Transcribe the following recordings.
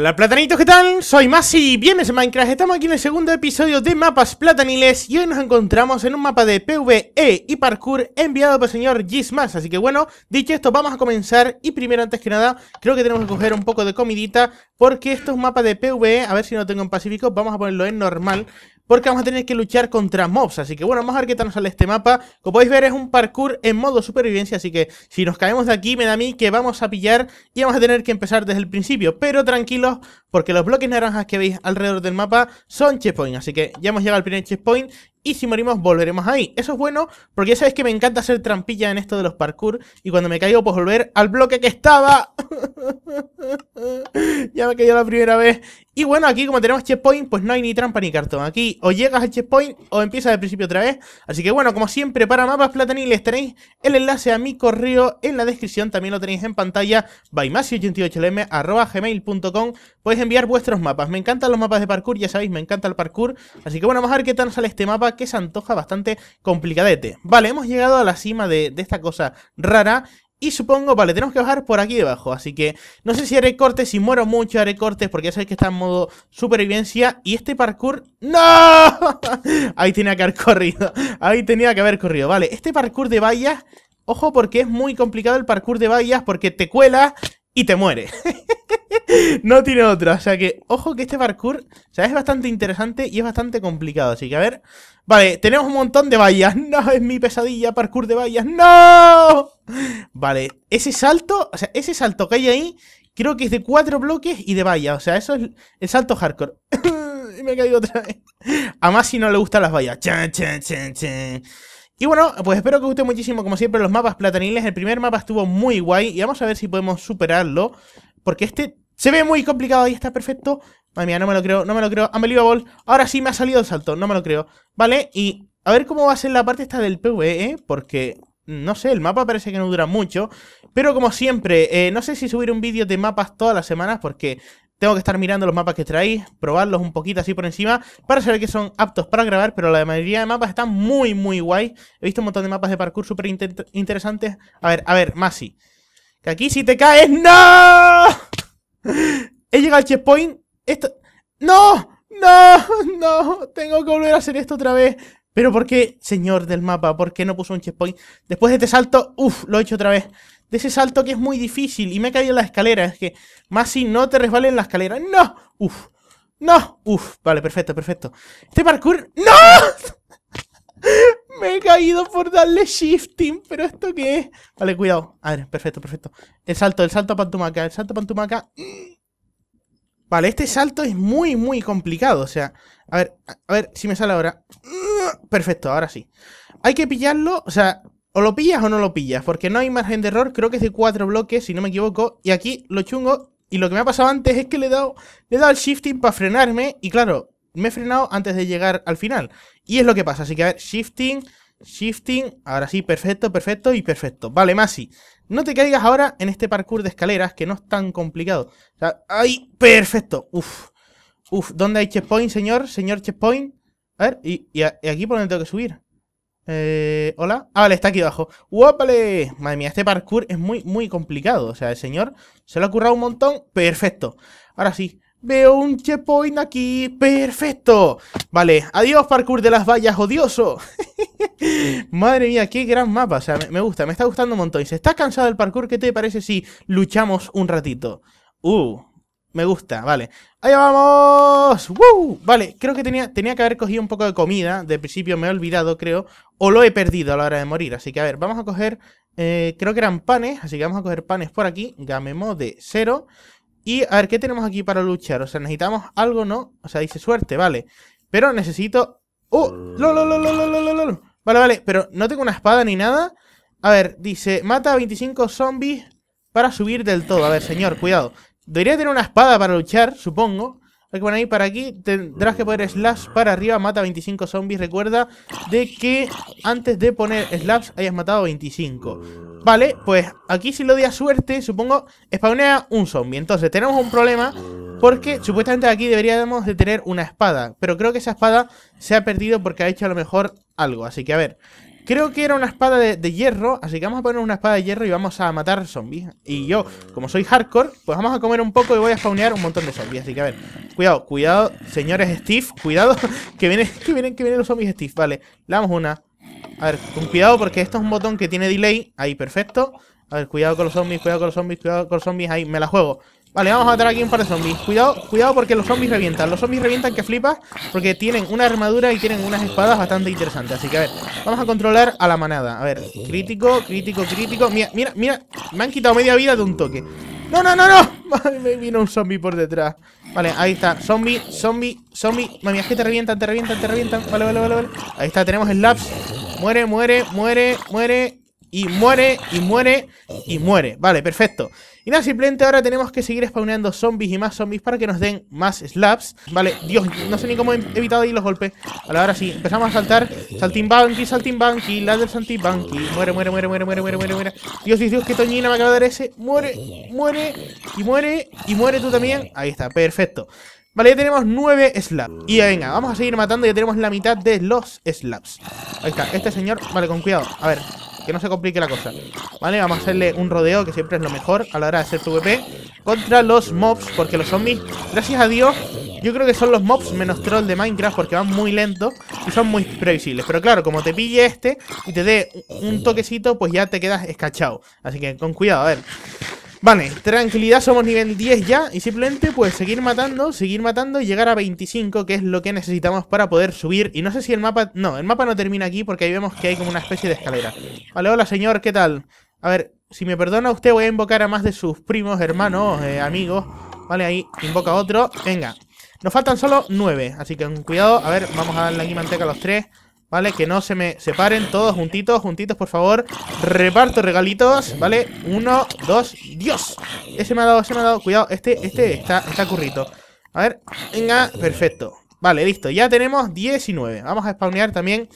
Hola platanitos, ¿qué tal? Soy Masi, bienvenidos a Minecraft, estamos aquí en el segundo episodio de Mapas Plataniles y hoy nos encontramos en un mapa de PvE y parkour enviado por el señor Gizmas, así que bueno, dicho esto vamos a comenzar y primero antes que nada creo que tenemos que coger un poco de comidita porque esto es un mapa de PvE, a ver si no tengo en Pacífico, vamos a ponerlo en normal porque vamos a tener que luchar contra mobs. Así que bueno, vamos a ver qué tal nos sale este mapa. Como podéis ver es un parkour en modo supervivencia, así que si nos caemos de aquí me da a mí que vamos a pillar y vamos a tener que empezar desde el principio. Pero tranquilos, porque los bloques naranjas que veis alrededor del mapa son checkpoint así que ya hemos llegado al primer checkpoint y si morimos volveremos ahí. Eso es bueno porque ya sabéis que me encanta hacer trampilla en esto de los parkour. Y cuando me caigo pues volver al bloque que estaba. ya me cayó la primera vez. Y bueno, aquí como tenemos checkpoint, pues no hay ni trampa ni cartón. Aquí o llegas al checkpoint o empiezas de principio otra vez. Así que bueno, como siempre, para mapas plataniles tenéis el enlace a mi correo en la descripción. También lo tenéis en pantalla, bymasio88lm.gmail.com Podéis enviar vuestros mapas. Me encantan los mapas de parkour, ya sabéis, me encanta el parkour. Así que bueno, vamos a ver qué tal sale este mapa, que se antoja bastante complicadete. Vale, hemos llegado a la cima de esta cosa rara. Y supongo, vale, tenemos que bajar por aquí debajo, así que no sé si haré cortes, si muero mucho haré cortes, porque ya sabéis que está en modo supervivencia. Y este parkour... ¡No! Ahí tenía que haber corrido, ahí tenía que haber corrido, vale. Este parkour de vallas, ojo porque es muy complicado el parkour de vallas, porque te cuela y te muere. no tiene otra. O sea que, ojo que este parkour, o sea, es bastante interesante y es bastante complicado. Así que, a ver. Vale, tenemos un montón de vallas. No, es mi pesadilla, parkour de vallas. ¡No! Vale, ese salto, o sea, ese salto que hay ahí, creo que es de cuatro bloques y de vallas. O sea, eso es el salto hardcore. y me he caído otra vez. A más si no le gustan las vallas. Chan, y bueno, pues espero que os guste muchísimo, como siempre, los mapas plataniles. El primer mapa estuvo muy guay y vamos a ver si podemos superarlo. Porque este se ve muy complicado y está perfecto. Madre mía, no me lo creo, no me lo creo. Unbelievable. Ahora sí me ha salido el salto, no me lo creo. Vale, y a ver cómo va a ser la parte esta del PvE, porque... No sé, el mapa parece que no dura mucho. Pero como siempre, eh, no sé si subir un vídeo de mapas todas las semanas porque tengo que estar mirando los mapas que traéis, probarlos un poquito así por encima, para saber que son aptos para grabar, pero la mayoría de mapas están muy, muy guay. He visto un montón de mapas de parkour súper interesantes. A ver, a ver, Masi. Que aquí si te caes... ¡No! He llegado al checkpoint. Esto... ¡No! ¡No! ¡No! Tengo que volver a hacer esto otra vez. Pero ¿por qué, señor del mapa? ¿Por qué no puso un checkpoint? Después de este salto... ¡Uf! Lo he hecho otra vez de ese salto que es muy difícil y me he caído en la escalera. Es que, más si no te resbalen en la escalera. ¡No! ¡Uf! ¡No! ¡Uf! Vale, perfecto, perfecto. Este parkour... ¡No! me he caído por darle shifting, pero ¿esto qué es? Vale, cuidado. A ver, perfecto, perfecto. El salto, el salto a pantumaca, el salto a pantumaca. Vale, este salto es muy, muy complicado. O sea, a ver, a ver si me sale ahora. Perfecto, ahora sí. Hay que pillarlo, o sea, o lo pillas o no lo pillas, porque no hay margen de error, creo que es de cuatro bloques, si no me equivoco. Y aquí lo chungo, y lo que me ha pasado antes es que le he dado, le he dado el shifting para frenarme, y claro, me he frenado antes de llegar al final. Y es lo que pasa, así que a ver, shifting, shifting, ahora sí, perfecto, perfecto y perfecto. Vale, Masi, no te caigas ahora en este parkour de escaleras, que no es tan complicado. O sea, ¡ay! ¡Perfecto! Uf, uf, ¿dónde hay checkpoint, señor? Señor checkpoint. A ver, y, y aquí por donde tengo que subir. Eh, Hola. Ah, vale, está aquí abajo. ¡Wopale! Madre mía, este parkour es muy, muy complicado. O sea, el señor se lo ha currado un montón. Perfecto. Ahora sí. Veo un checkpoint aquí. ¡Perfecto! Vale, adiós parkour de las vallas, odioso. Madre mía, qué gran mapa. O sea, me, gusta, me está gustando un montón. ¿Y estás cansado del parkour, qué te parece si luchamos un ratito? Uh, me gusta, vale. ¡Ahí vamos! ¡Woo! Vale, creo que tenía, tenía que haber cogido un poco de comida. De principio me he olvidado, creo. O lo he perdido a la hora de morir. Así que, a ver, vamos a coger... Eh, creo que eran panes, así que vamos a coger panes por aquí. Gamemo de cero. Y a ver, ¿qué tenemos aquí para luchar? O sea, necesitamos algo, ¿no? O sea, dice suerte, vale. Pero necesito... ¡Oh! lo, Vale, vale, pero no tengo una espada ni nada. A ver, dice, mata a 25 zombies para subir del todo. A ver, señor, cuidado. Debería tener una espada para luchar, supongo. Hay que poner ahí para aquí. Tendrás que poner slash para arriba. Mata 25 zombies. Recuerda de que antes de poner slabs hayas matado 25. Vale, pues aquí si lo di a suerte, supongo, spawnea un zombie. Entonces tenemos un problema porque supuestamente aquí deberíamos de tener una espada. Pero creo que esa espada se ha perdido porque ha hecho a lo mejor algo. Así que a ver, Creo que era una espada de, hierro, así que vamos a poner una espada de hierro y vamos a matar zombies. Y yo, como soy hardcore, pues vamos a comer un poco y voy a spawnear un montón de zombies. Así que a ver, cuidado, cuidado, señores Steve, cuidado, que vienen, que vienen, que vienen los zombies Steve. Vale, le damos una. A ver, con cuidado porque esto es un botón que tiene delay. Ahí, perfecto. A ver, cuidado con los zombies, cuidado con los zombies, cuidado con los zombies. Ahí, me la juego. Vale, vamos a matar aquí un par de zombies. Cuidado, cuidado porque los zombies revientan. Los zombies revientan que flipas porque tienen una armadura y tienen unas espadas bastante interesantes. Así que a ver, vamos a controlar a la manada. A ver, crítico, crítico, crítico. Mira, mira, mira. Me han quitado media vida de un toque. ¡No, no, no, no! Me vino un zombie por detrás. Vale, ahí está. Zombie, zombie, zombie. Mami, es que te revientan, te revientan, te revientan. Vale, vale, vale, vale. Ahí está, tenemos el laps. Muere, muere, muere, muere y muere, y muere, y muere. Vale, perfecto. Y nada, simplemente ahora tenemos que seguir spawneando zombies y más zombies para que nos den más slaps. Vale, Dios, no sé ni cómo he evitado ahí los golpes. Vale, ahora sí, empezamos a saltar. Saltimbanqui, saltimbanqui, la del saltimbanqui. Muere, muere, muere, muere, muere, muere, muere, muere. Dios, Dios, Dios, qué toñina me acaba de dar ese. Muere, muere, y muere, y muere tú también. Ahí está, perfecto. Vale, ya tenemos nueve slaps. Y ya venga, vamos a seguir matando. Ya tenemos la mitad de los slaps. Ahí está, este señor. Vale, con cuidado. A ver, que no se complique la cosa. ¿Vale? Vamos a hacerle un rodeo, que siempre es lo mejor a la hora de hacer tu VP e contra los mobs, porque los zombies, gracias a Dios, yo creo que son los mobs menos troll de Minecraft, porque van muy lentos y son muy previsibles. Pero claro, como te pille este y te dé un toquecito, pues ya te quedas escachado. Así que con cuidado, a ver. Vale, tranquilidad, somos nivel 10 ya Y simplemente pues seguir matando, seguir matando Y llegar a 25, que es lo que necesitamos Para poder subir, y no sé si el mapa No, el mapa no termina aquí porque ahí vemos que hay como una especie de escalera Vale, hola señor, ¿qué tal? A ver, si me perdona usted voy a invocar a más de sus primos, hermanos, eh, amigos Vale, ahí invoca otro Venga, nos faltan solo 9, así que con cuidado A ver, vamos a darle aquí manteca a los tres ¿Vale? Que no se me separen todos juntitos, juntitos, por favor. Reparto regalitos, ¿vale? Uno, dos, ¡Dios! Ese me ha dado, ese me ha dado. Cuidado, este, este está, está currito. A ver, venga, perfecto. Vale, listo, ya tenemos 19. Vamos a spawnear también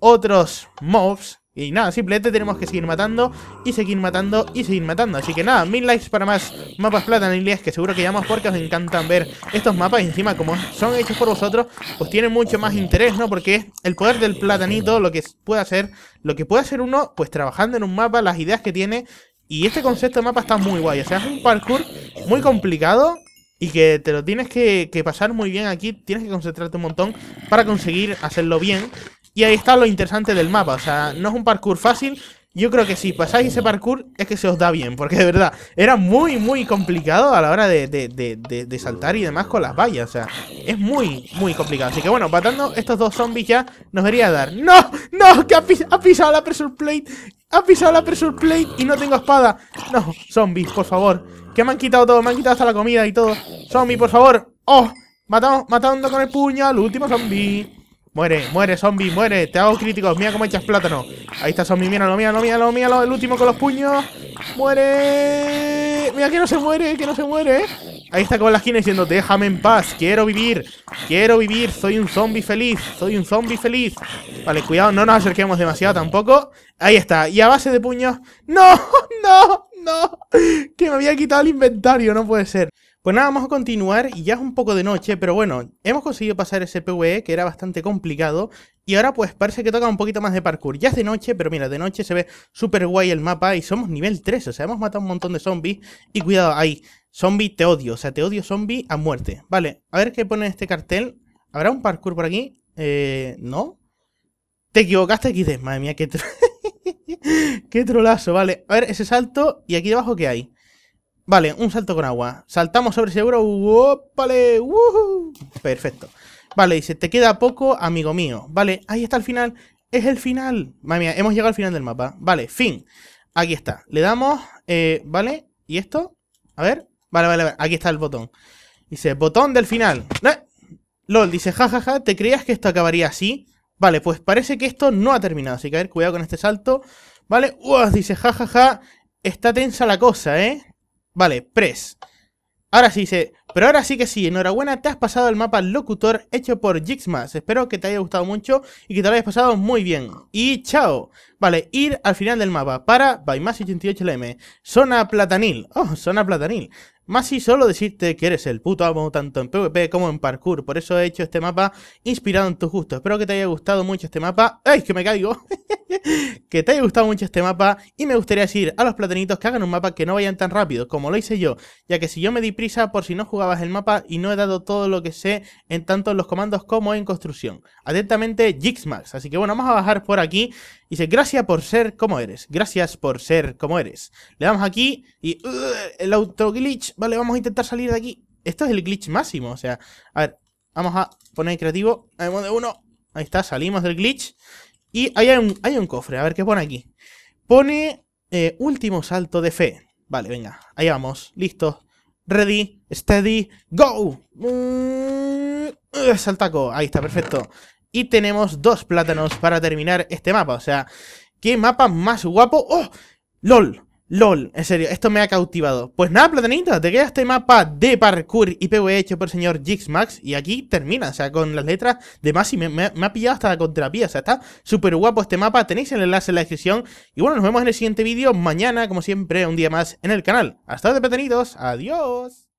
otros mobs y nada, simplemente tenemos que seguir matando y seguir matando y seguir matando. Así que nada, mil likes para más mapas inglés que seguro que llamamos porque os encantan ver estos mapas. Y encima, como son hechos por vosotros, pues tienen mucho más interés, ¿no? Porque el poder del platanito, lo que puede hacer, lo que puede hacer uno, pues trabajando en un mapa, las ideas que tiene. Y este concepto de mapa está muy guay. O sea, es un parkour muy complicado, y que te lo tienes que, pasar muy bien aquí, tienes que concentrarte un montón para conseguir hacerlo bien. Y ahí está lo interesante del mapa. O sea, no es un parkour fácil. Yo creo que si pasáis ese parkour es que se os da bien. Porque de verdad, era muy, muy complicado a la hora de, saltar y demás con las vallas. O sea, es muy, muy complicado. Así que bueno, matando estos dos zombies ya nos debería dar. ¡No! ¡No! ¡Que ha, pisado la pressure plate! ¡Ha pisado la pressure plate y no tengo espada! ¡No! Zombies, por favor. Que me han quitado todo. Me han quitado hasta la comida y todo. Zombie, por favor. ¡Oh! matando con el puño al último zombie. Muere, muere, zombie, muere. Te hago críticos. Mira cómo echas plátano. Ahí está zombie. Míralo, míralo, míralo, míralo. El último con los puños. Muere. Mira que no se muere, que no se muere. Ahí está con la esquina diciendo, déjame en paz. Quiero vivir. Quiero vivir. Soy un zombie feliz. Soy un zombie feliz. Vale, cuidado. No nos acerquemos demasiado tampoco. Ahí está. Y a base de puños. No, no, no. Que me había quitado el inventario. No puede ser. Pues nada, vamos a continuar y ya es un poco de noche, pero bueno, hemos conseguido pasar ese PvE que era bastante complicado y ahora pues parece que toca un poquito más de parkour. Ya es de noche, pero mira, de noche se ve súper guay el mapa y somos nivel 3, o sea, hemos matado un montón de zombies y cuidado, ahí, zombie te odio, o sea, te odio zombie a muerte. Vale, a ver qué pone este cartel. ¿Habrá un parkour por aquí? Eh, ¿no? Te equivocaste, XD, madre mía, qué, tro... qué trolazo, vale. A ver, ese salto y aquí debajo ¿qué hay? Vale, un salto con agua. Saltamos sobre seguro. ¡Wopale! Perfecto. Vale, dice, te queda poco, amigo mío. Vale, ahí está el final. Es el final. Madre mía, hemos llegado al final del mapa. Vale, fin. Aquí está. Le damos, eh, ¿vale? ¿Y esto? A ver. Vale, vale, vale. Aquí está el botón. Dice, botón del final. LOL dice, jajaja, ja, ja, ¿te creías que esto acabaría así? Vale, pues parece que esto no ha terminado. Así que a ver, cuidado con este salto. Vale, Uah, dice, jajaja, ja, está tensa la cosa, ¿eh? Vale, press. Ahora sí dice, pero ahora sí que sí, enhorabuena, te has pasado el mapa locutor hecho por Jigsmas. Espero que te haya gustado mucho y que te lo hayas pasado muy bien. Y chao. Vale, ir al final del mapa para Baimas 88LM. Zona platanil. Oh, zona platanil. Más si solo decirte que eres el puto amo tanto en PvP como en parkour. Por eso he hecho este mapa inspirado en tus gustos. Espero que te haya gustado mucho este mapa. ¡Ay, que me caigo! que te haya gustado mucho este mapa. Y me gustaría decir a los platanitos que hagan un mapa que no vayan tan rápido como lo hice yo. Ya que si yo me di prisa por si no jugabas el mapa y no he dado todo lo que sé en tanto en los comandos como en construcción. Atentamente, Jixmax. Así que bueno, vamos a bajar por aquí. Dice, gracias por ser como eres. Gracias por ser como eres. Le damos aquí y... el auto glitch. Vale, vamos a intentar salir de aquí. Esto es el glitch máximo. O sea, a ver. Vamos a poner creativo. de uno. Ahí está, salimos del glitch. Y hay un, hay un cofre. A ver qué pone aquí. Pone eh, último salto de fe. Vale, venga. Ahí vamos. Listo. Ready, steady, go. Mm, eh, saltaco. Ahí está, perfecto. Y tenemos dos plátanos para terminar este mapa. O sea, ¿qué mapa más guapo? ¡Oh! ¡Lol! LOL, en serio, esto me ha cautivado. Pues nada, platanito, te queda este mapa de parkour y PvE hecho por el señor Max. Y aquí termina, o sea, con las letras de más y me, ha pillado hasta la contrapía. O sea, está súper guapo este mapa. Tenéis el enlace en la descripción. Y bueno, nos vemos en el siguiente vídeo mañana, como siempre, un día más en el canal. Hasta luego, platanitos. Adiós.